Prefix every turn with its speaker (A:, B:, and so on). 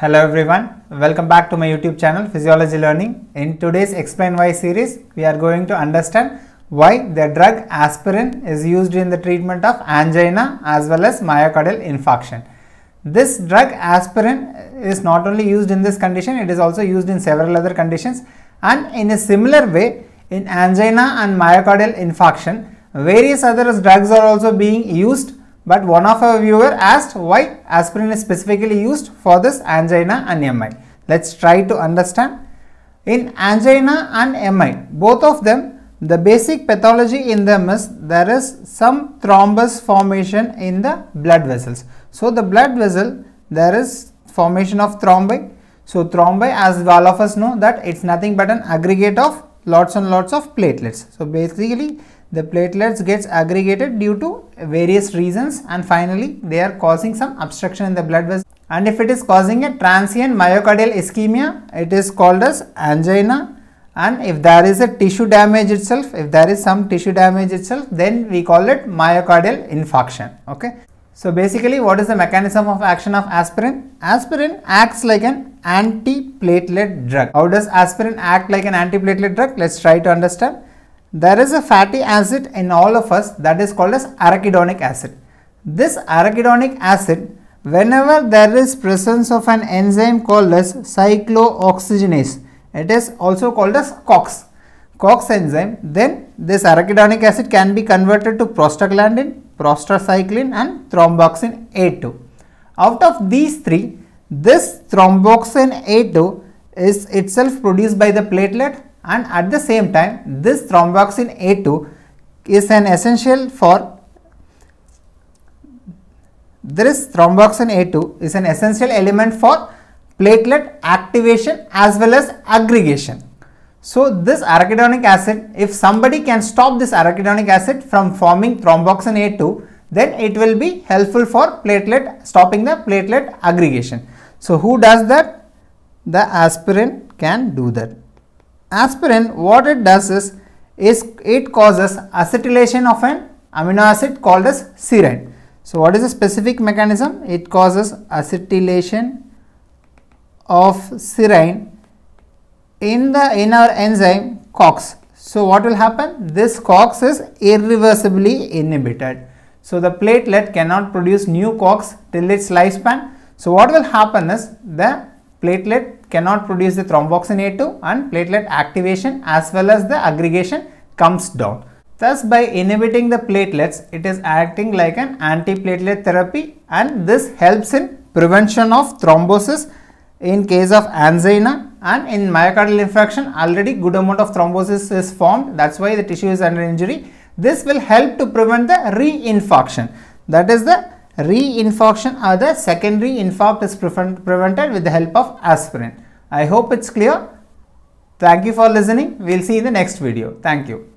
A: Hello everyone, welcome back to my YouTube channel Physiology Learning. In today's Explain Why series, we are going to understand why the drug aspirin is used in the treatment of angina as well as myocardial infarction. This drug aspirin is not only used in this condition, it is also used in several other conditions and in a similar way in angina and myocardial infarction, various other drugs are also being used but one of our viewer asked why aspirin is specifically used for this angina and MI. Let's try to understand. In angina and MI, both of them, the basic pathology in them is there is some thrombus formation in the blood vessels. So, the blood vessel, there is formation of thrombi. So, thrombi as all of us know that it's nothing but an aggregate of lots and lots of platelets. So, basically the platelets gets aggregated due to various reasons and finally they are causing some obstruction in the blood vessel and if it is causing a transient myocardial ischemia it is called as angina and if there is a tissue damage itself if there is some tissue damage itself then we call it myocardial infarction okay so basically what is the mechanism of action of aspirin aspirin acts like an antiplatelet drug how does aspirin act like an antiplatelet drug let's try to understand there is a fatty acid in all of us that is called as arachidonic acid. This arachidonic acid, whenever there is presence of an enzyme called as cyclooxygenase, it is also called as COX. COX enzyme, then this arachidonic acid can be converted to prostaglandin, prostacyclin and thromboxin A2. Out of these three, this thromboxin A2 is itself produced by the platelet and at the same time this thromboxin A2 is an essential for this thromboxin A2 is an essential element for platelet activation as well as aggregation. So, this arachidonic acid if somebody can stop this arachidonic acid from forming thromboxin A2 then it will be helpful for platelet stopping the platelet aggregation. So, who does that? The aspirin can do that. Aspirin, what it does is, is it causes acetylation of an amino acid called as serine. So, what is the specific mechanism? It causes acetylation of serine in the in our enzyme COX. So, what will happen? This COX is irreversibly inhibited. So, the platelet cannot produce new COX till its lifespan. So, what will happen is the platelet cannot produce the thromboxane A2 and platelet activation as well as the aggregation comes down. Thus by inhibiting the platelets, it is acting like an antiplatelet therapy and this helps in prevention of thrombosis in case of angina and in myocardial infarction already good amount of thrombosis is formed that's why the tissue is under injury. This will help to prevent the re-infarction that is the Reinfarction or the secondary infarct is prevent prevented with the help of aspirin. I hope it's clear. Thank you for listening. We'll see you in the next video. Thank you.